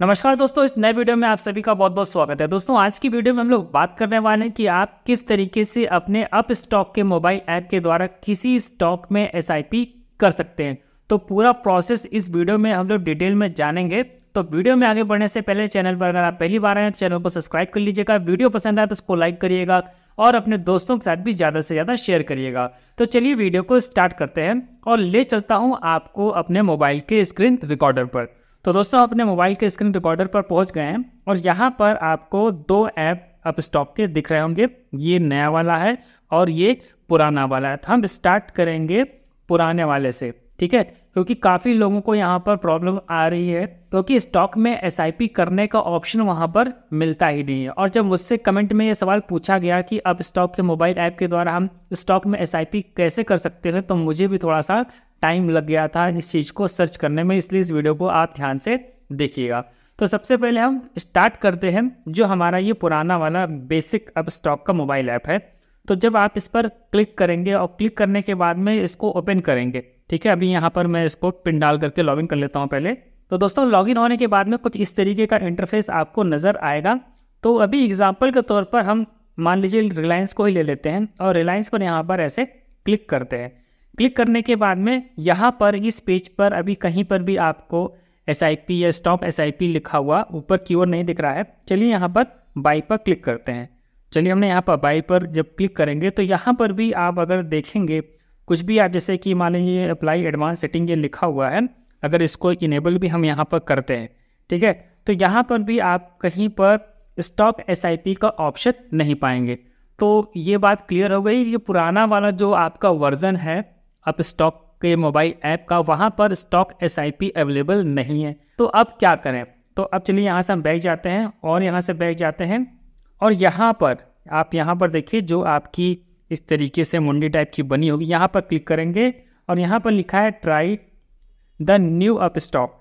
नमस्कार दोस्तों इस नए वीडियो में आप सभी का बहुत बहुत स्वागत है दोस्तों आज की वीडियो में हम लोग बात करने वाले हैं कि आप किस तरीके से अपने अप स्टॉक के मोबाइल ऐप के द्वारा किसी स्टॉक में एस कर सकते हैं तो पूरा प्रोसेस इस वीडियो में हम लोग डिटेल में जानेंगे तो वीडियो में आगे बढ़ने से पहले चैनल पर अगर आप पहली बार आए तो चैनल को सब्सक्राइब कर लीजिएगा वीडियो पसंद आए तो उसको लाइक करिएगा और अपने दोस्तों के साथ भी ज़्यादा से ज़्यादा शेयर करिएगा तो चलिए वीडियो को स्टार्ट करते हैं और ले चलता हूँ आपको अपने मोबाइल के स्क्रीन रिकॉर्डर पर तो दोस्तों अपने मोबाइल के स्क्रीन रिकॉर्डर पर पहुंच गए हैं और यहाँ पर आपको दो ऐप अब स्टॉप के दिख रहे होंगे ये नया वाला है और ये पुराना वाला है तो हम स्टार्ट करेंगे पुराने वाले से ठीक है क्योंकि काफ़ी लोगों को यहाँ पर प्रॉब्लम आ रही है क्योंकि स्टॉक में एस करने का ऑप्शन वहाँ पर मिलता ही नहीं है और जब मुझसे कमेंट में ये सवाल पूछा गया कि अब स्टॉक के मोबाइल ऐप के द्वारा हम स्टॉक में एस कैसे कर सकते हैं तो मुझे भी थोड़ा सा टाइम लग गया था इस चीज़ को सर्च करने में इसलिए इस वीडियो को आप ध्यान से देखिएगा तो सबसे पहले हम स्टार्ट करते हैं जो हमारा ये पुराना वाला बेसिक अब स्टॉक का मोबाइल ऐप है तो जब आप इस पर क्लिक करेंगे और क्लिक करने के बाद में इसको ओपन करेंगे ठीक है अभी यहाँ पर मैं इसको पिन डाल करके लॉगिन कर लेता हूँ पहले तो दोस्तों लॉगिन होने के बाद में कुछ इस तरीके का इंटरफेस आपको नज़र आएगा तो अभी एग्जाम्पल के तौर पर हम मान लीजिए रिलायंस को ही ले लेते हैं और रिलायंस पर यहाँ पर ऐसे क्लिक करते हैं क्लिक करने के बाद में यहाँ पर इस पेज पर अभी कहीं पर भी आपको एस या स्टॉप एस लिखा हुआ ऊपर की ओर नहीं दिख रहा है चलिए यहाँ पर बाई पर क्लिक करते हैं चलिए हमने यहाँ पर बाई पर जब क्लिक करेंगे तो यहाँ पर भी आप अगर देखेंगे कुछ भी आप जैसे कि मान लीजिए अप्लाई एडवांस सेटिंग ये लिखा हुआ है अगर इसको इनेबल भी हम यहाँ पर करते हैं ठीक है तो यहाँ पर भी आप कहीं पर स्टॉप एस का ऑप्शन नहीं पाएंगे तो ये बात क्लियर हो गई ये पुराना वाला जो आपका वर्जन है अप स्टॉक के मोबाइल ऐप का वहाँ पर स्टॉक एस अवेलेबल नहीं है तो अब क्या करें तो अब चलिए यहाँ से हम बैग जाते हैं और यहाँ से बैग जाते हैं और यहाँ पर आप यहाँ पर देखिए जो आपकी इस तरीके से मुंडी टाइप की बनी होगी यहाँ पर क्लिक करेंगे और यहाँ पर लिखा है try the new Upstox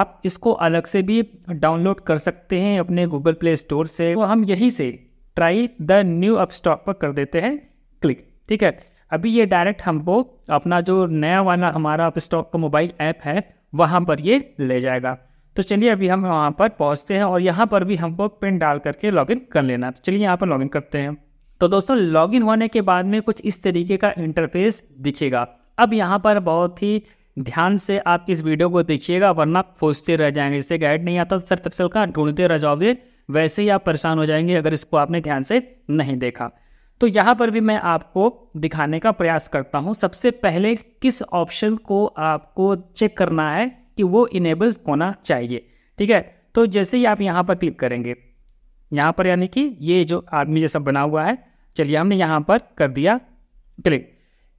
आप इसको अलग से भी डाउनलोड कर सकते हैं अपने गूगल प्ले स्टोर से तो हम यहीं से try the new Upstox पर कर देते हैं क्लिक ठीक है अभी ये डायरेक्ट हमको अपना जो नया वाला हमारा स्टॉक का मोबाइल ऐप है वहाँ पर ये ले जाएगा तो चलिए अभी हम वहाँ पर पहुँचते हैं और यहाँ पर भी हमको पिन डाल करके लॉगिन कर लेना तो चलिए यहाँ पर लॉगिन करते हैं तो दोस्तों लॉगिन होने के बाद में कुछ इस तरीके का इंटरफेस दिखेगा अब यहाँ पर बहुत ही ध्यान से आप इस वीडियो को देखिएगा वरना फोजते रह जाएंगे इससे गाइड नहीं आता सर तक का ढूंढते रह जाओगे वैसे ही आप परेशान हो जाएंगे अगर इसको आपने ध्यान से नहीं देखा तो यहाँ पर भी मैं आपको दिखाने का प्रयास करता हूँ सबसे पहले किस ऑप्शन को आपको चेक करना है कि वो इनेबल होना चाहिए ठीक है तो जैसे ही आप यहाँ पर क्लिक करेंगे यहाँ पर यानी कि ये जो आदमी जैसा बना हुआ है चलिए हमने यहाँ पर कर दिया क्लिक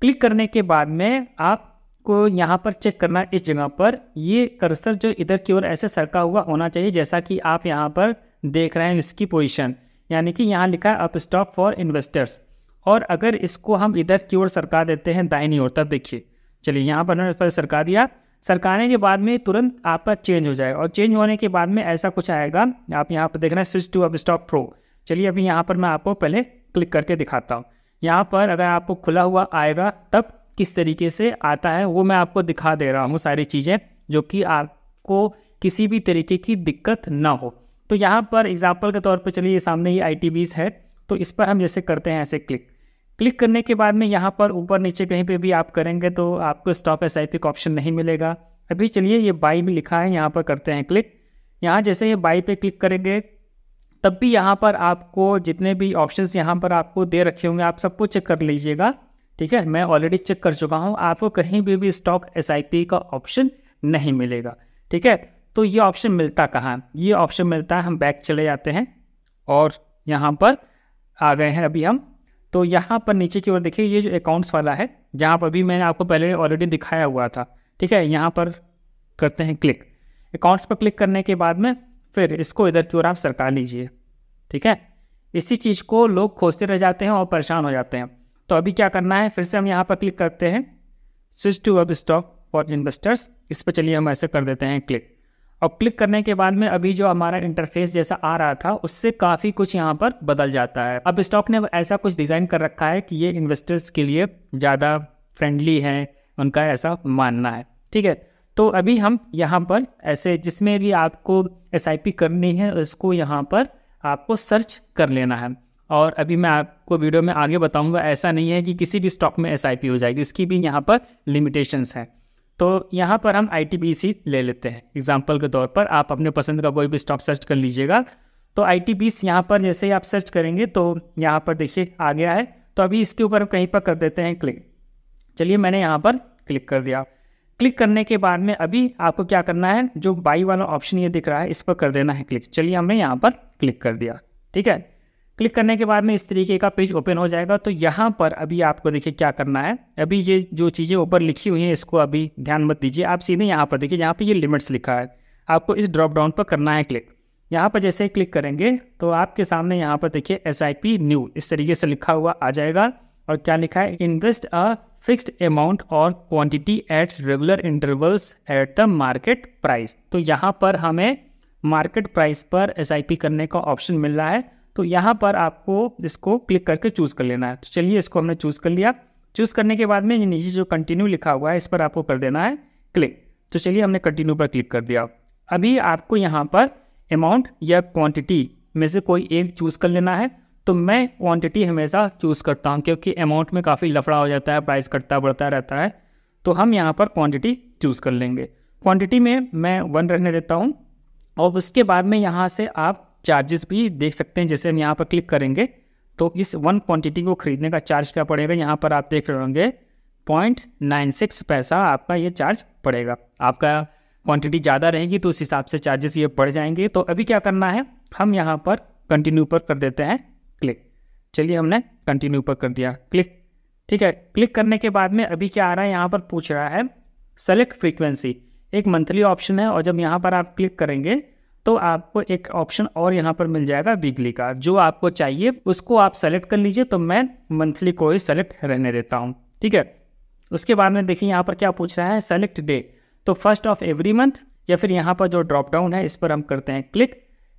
क्लिक करने के बाद में आपको यहाँ पर चेक करना इस जगह पर ये कर्सर जो इधर की ओर ऐसे सरका हुआ होना चाहिए जैसा कि आप यहाँ पर देख रहे हैं इसकी पोजीशन यानी कि यहाँ लिखा है अप स्टॉप फॉर इन्वेस्टर्स और अगर इसको हम इधर की ओर सरका देते हैं दाइनी ओर तब देखिए चलिए यहाँ पर हमने सरका दिया सरकाने के बाद में तुरंत आपका चेंज हो जाएगा और चेंज होने के बाद में ऐसा कुछ आएगा आप यहाँ पर देख रहे हैं switch to Upstox pro चलिए अभी यहाँ पर मैं आपको पहले क्लिक करके दिखाता हूँ यहाँ पर अगर आपको खुला हुआ आएगा तब किस तरीके से आता है वो मैं आपको दिखा दे रहा हूँ सारी चीज़ें जो कि आपको किसी भी तरीके की दिक्कत ना हो तो यहाँ पर एग्जाम्पल के तौर पर चलिए सामने ही आई टी है तो इस पर हम जैसे करते हैं ऐसे क्लिक क्लिक करने के बाद में यहाँ पर ऊपर नीचे कहीं पे भी आप करेंगे तो आपको स्टॉक एस आई का ऑप्शन नहीं मिलेगा अभी चलिए ये बाई भी लिखा है यहाँ पर करते हैं क्लिक यहाँ जैसे ये बाई पे क्लिक करेंगे तब भी यहाँ पर आपको जितने भी ऑप्शंस यहाँ पर आपको दे रखे होंगे आप सबको चेक कर लीजिएगा ठीक है मैं ऑलरेडी चेक कर चुका हूँ आपको कहीं भी भी स्टॉक एस का ऑप्शन नहीं मिलेगा ठीक है तो ये ऑप्शन मिलता कहाँ ये ऑप्शन मिलता है हम बैक चले जाते हैं और यहाँ पर आ गए हैं अभी हम तो यहाँ पर नीचे की ओर देखिए ये जो अकाउंट्स वाला है जहाँ पर अभी मैंने आपको पहले ऑलरेडी दिखाया हुआ था ठीक है यहाँ पर करते हैं क्लिक अकाउंट्स पर क्लिक करने के बाद में फिर इसको इधर की ओर आप सरका लीजिए ठीक है इसी चीज़ को लोग खोजते रह जाते हैं और परेशान हो जाते हैं तो अभी क्या करना है फिर से हम यहाँ पर क्लिक करते हैं switch to web stock for investors इस पर चलिए हम ऐसे कर देते हैं क्लिक और क्लिक करने के बाद में अभी जो हमारा इंटरफेस जैसा आ रहा था उससे काफ़ी कुछ यहाँ पर बदल जाता है अब स्टॉक ने ऐसा कुछ डिज़ाइन कर रखा है कि ये इन्वेस्टर्स के लिए ज़्यादा फ्रेंडली है उनका ऐसा मानना है ठीक है तो अभी हम यहाँ पर ऐसे जिसमें भी आपको एस करनी है उसको यहाँ पर आपको सर्च कर लेना है और अभी मैं आपको वीडियो में आगे बताऊंगा ऐसा नहीं है कि किसी भी स्टॉक में एस हो जाएगी उसकी भी यहाँ पर लिमिटेशंस हैं तो यहाँ पर हम आई ले लेते हैं एग्जाम्पल के तौर पर आप अपने पसंद का कोई भी स्टॉक सर्च कर लीजिएगा तो आई टी यहाँ पर जैसे ही आप सर्च करेंगे तो यहाँ पर देखिए आ गया है तो अभी इसके ऊपर कहीं पर कर देते हैं क्लिक चलिए मैंने यहाँ पर क्लिक कर दिया क्लिक करने के बाद में अभी आपको क्या करना है जो बाई वाला ऑप्शन ये दिख रहा है इस पर कर देना है क्लिक चलिए हमने यहाँ पर क्लिक कर दिया ठीक है क्लिक करने के बाद में इस तरीके का पेज ओपन हो जाएगा तो यहाँ पर अभी आपको देखिए क्या करना है अभी ये जो चीज़ें ऊपर लिखी हुई हैं इसको अभी ध्यान मत दीजिए आप सीधे यहाँ पर देखिए यहाँ पर ये लिमिट्स लिखा है आपको इस ड्रॉप डाउन पर करना है क्लिक यहाँ पर जैसे क्लिक करेंगे तो आपके सामने यहाँ पर देखिए एस आई पी न्यू इस तरीके से लिखा हुआ आ जाएगा और क्या लिखा है इन्वेस्ट अ फिक्स्ड अमाउंट और quantity at regular intervals at the market price तो यहाँ पर हमें मार्केट प्राइस पर एस आई पी करने का ऑप्शन मिल रहा है तो यहाँ पर आपको इसको क्लिक करके चूज़ कर लेना है तो चलिए इसको हमने चूज़ कर लिया चूज़ करने के बाद में ये नीचे जो कंटिन्यू लिखा हुआ है इस पर आपको कर देना है क्लिक तो चलिए हमने कंटिन्यू पर क्लिक कर दिया अभी आपको यहाँ पर अमाउंट या क्वान्टिटी में से कोई एक चूज़ कर लेना है तो मैं क्वान्टिटी हमेशा चूज़ करता हूँ क्योंकि अमाउंट में काफ़ी लफड़ा हो जाता है प्राइस कटता बढ़ता रहता है तो हम यहाँ पर क्वान्टिटी चूज़ कर लेंगे क्वान्टिटी में मैं वन रहने देता हूँ और उसके बाद में यहाँ से आप चार्जेस भी देख सकते हैं जैसे हम यहाँ पर क्लिक करेंगे तो इस वन क्वांटिटी को खरीदने का चार्ज क्या पड़ेगा यहाँ पर आप देख रहे होंगे पॉइंट नाइन सिक्स पैसा आपका ये चार्ज पड़ेगा आपका क्वांटिटी ज़्यादा रहेगी तो उस हिसाब से चार्जेस ये बढ़ जाएंगे तो अभी क्या करना है हम यहाँ पर कंटिन्यू पर कर देते हैं क्लिक चलिए हमने कंटिन्यू पर कर दिया क्लिक ठीक है क्लिक करने के बाद में अभी क्या आ रहा है यहाँ पर पूछ रहा है सेलेक्ट फ्रीक्वेंसी एक मंथली ऑप्शन है और जब यहाँ पर आप क्लिक करेंगे तो आपको एक ऑप्शन और यहाँ पर मिल जाएगा वीकली का जो आपको चाहिए उसको आप सेलेक्ट कर लीजिए तो मैं मंथली को ही सेलेक्ट रहने देता हूँ ठीक है उसके बाद में देखिए यहाँ पर क्या पूछ रहा है सेलेक्ट डे तो फर्स्ट ऑफ एवरी मंथ या फिर यहाँ पर जो ड्रॉप डाउन है इस पर हम करते हैं क्लिक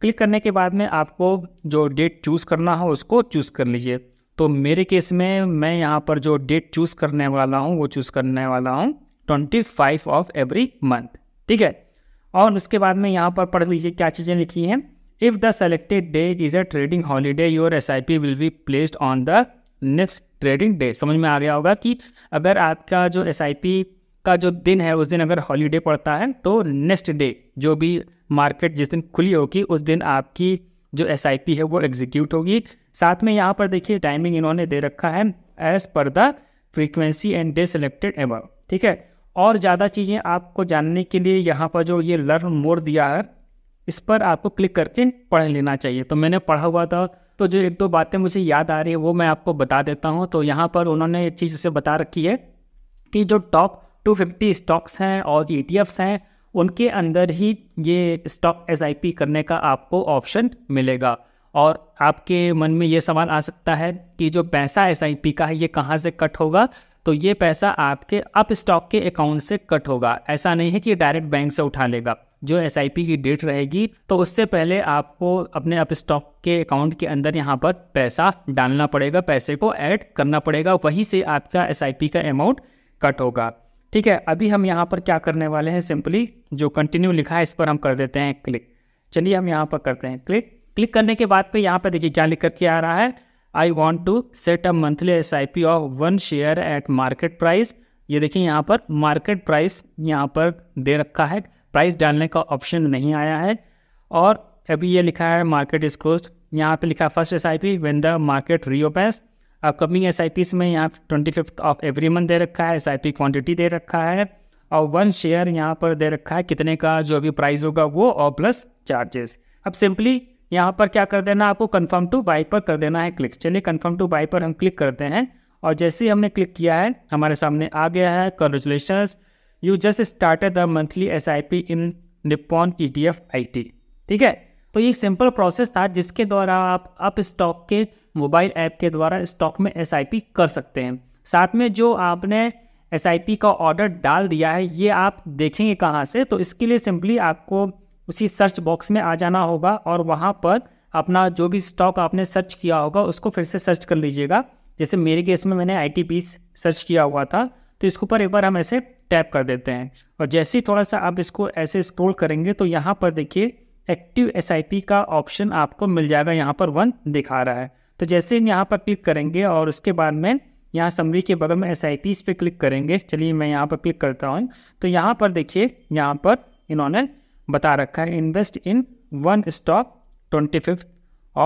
क्लिक करने के बाद में आपको जो डेट चूज़ करना हो उसको चूज़ कर लीजिए तो मेरे केस में मैं यहाँ पर जो डेट चूज़ करने वाला हूँ वो चूज़ करने वाला हूँ twenty five of every month ठीक है और उसके बाद में यहाँ पर पढ़ लीजिए क्या चीज़ें लिखी हैं if the selected day is a trading holiday your S I P will be placed on the next trading day समझ में आ गया होगा कि अगर आपका जो एस आई पी का जो दिन है उस दिन अगर हॉलीडे पड़ता है तो नेक्स्ट डे जो भी मार्केट जिस दिन खुली होगी उस दिन आपकी जो एस आई पी है वो एग्जीक्यूट होगी साथ में यहाँ पर देखिए टाइमिंग इन्होंने दे रखा है as per the frequency and day selected ever ठीक है और ज़्यादा चीज़ें आपको जानने के लिए यहाँ पर जो ये लर्न मोड दिया है इस पर आपको क्लिक करके पढ़ लेना चाहिए तो मैंने पढ़ा हुआ था तो जो एक दो बातें मुझे याद आ रही है वो मैं आपको बता देता हूँ तो यहाँ पर उन्होंने एक चीज़ से बता रखी है कि जो टॉप 250 स्टॉक्स हैं और ई e हैं उनके अंदर ही ये स्टॉक एस करने का आपको ऑप्शन मिलेगा और आपके मन में ये सवाल आ सकता है कि जो पैसा एस का है ये कहाँ से कट होगा तो ये पैसा आपके अप स्टॉक के अकाउंट से कट होगा ऐसा नहीं है कि डायरेक्ट बैंक से उठा लेगा जो एस की डेट रहेगी तो उससे पहले आपको अपने अप स्टॉक के अकाउंट के अंदर यहाँ पर पैसा डालना पड़ेगा पैसे को ऐड करना पड़ेगा वहीं से आपका एस का अमाउंट कट होगा ठीक है अभी हम यहाँ पर क्या करने वाले हैं सिंपली जो कंटिन्यू लिखा है इस पर हम कर देते हैं क्लिक चलिए हम यहाँ पर करते हैं क्लिक क्लिक करने के बाद पे यहाँ पर देखिए क्या लिख करके आ रहा है I want to set up monthly S I P of one share at market price ये देखिए यहाँ पर मार्केट प्राइस यहाँ पर दे रखा है प्राइस डालने का ऑप्शन नहीं आया है और अभी ये लिखा है मार्केट इज क्लोज यहाँ पे लिखा first S I P when the market अब अपकमिंग एस आई पीस में यहाँ twenty fifth of every month दे रखा है एस आई पी क्वान्टिटी दे रखा है और वन शेयर यहाँ पर दे रखा है कितने का जो अभी प्राइस होगा वो और प्लस चार्जेस अब सिंपली यहाँ पर क्या कर देना आपको कन्फर्म टू बाई पर कर देना है क्लिक चलिए कन्फर्म टू बाई पर हम क्लिक करते हैं और जैसे ही हमने क्लिक किया है हमारे सामने आ गया है congratulation you just started the monthly S I P in Nippon E T F I T ठीक है तो ये सिंपल प्रोसेस था जिसके द्वारा आप अप स्टॉक के मोबाइल ऐप के द्वारा स्टॉक में एस आई पी कर सकते हैं साथ में जो आपने एस आई पी का ऑर्डर डाल दिया है ये आप देखेंगे कहाँ से तो इसके लिए सिंपली आपको उसी सर्च बॉक्स में आ जाना होगा और वहाँ पर अपना जो भी स्टॉक आपने सर्च किया होगा उसको फिर से सर्च कर लीजिएगा जैसे मेरे केस में मैंने आई टी सर्च किया हुआ था तो इसके ऊपर एक बार हम ऐसे टैप कर देते हैं और जैसे ही थोड़ा सा आप इसको ऐसे स्क्रोल करेंगे तो यहाँ पर देखिए एक्टिव एस का ऑप्शन आपको मिल जाएगा यहाँ पर वन दिखा रहा है तो जैसे हम यहाँ पर क्लिक करेंगे और उसके बाद में यहाँ समरी के बगल में एस आई पर क्लिक करेंगे चलिए मैं यहाँ पर क्लिक करता हूँ तो यहाँ पर देखिए यहाँ पर इन्होंने बता रखा है invest in one stock twenty fifth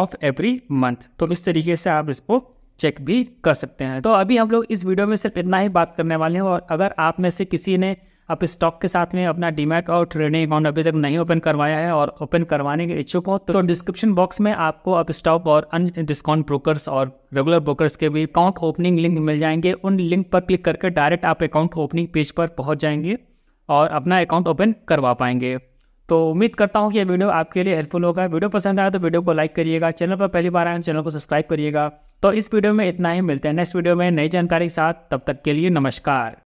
of every month तो इस तरीके से आप इसको चेक भी कर सकते हैं तो अभी हम लोग इस वीडियो में सिर्फ इतना ही बात करने वाले हैं और अगर आप में से किसी ने आप स्टॉक के साथ में अपना डीमैट और ट्रेडिंग अकाउंट अभी तक नहीं ओपन करवाया है और ओपन करवाने के इच्छुक हो तो डिस्क्रिप्शन बॉक्स में आपको आप स्टॉक और अन्य डिस्काउंट ब्रोकर्स और रेगुलर ब्रोकर्स के भी अकाउंट ओपनिंग लिंक मिल जाएंगे उन लिंक पर क्लिक करके डायरेक्ट आप अकाउंट ओपनिंग पेज पर पहुँच जाएंगे और अपना अकाउंट ओपन करवा पाएंगे तो उम्मीद करता हूँ कि यह वीडियो आपके लिए हेल्पफुल होगा वीडियो पसंद आया तो वीडियो को लाइक करिएगा चैनल पर पहली बार आए तो चैनल को सब्सक्राइब करिएगा तो इस वीडियो में इतना ही मिलते हैं नेक्स्ट वीडियो में नई जानकारी के साथ तब तक के लिए नमस्कार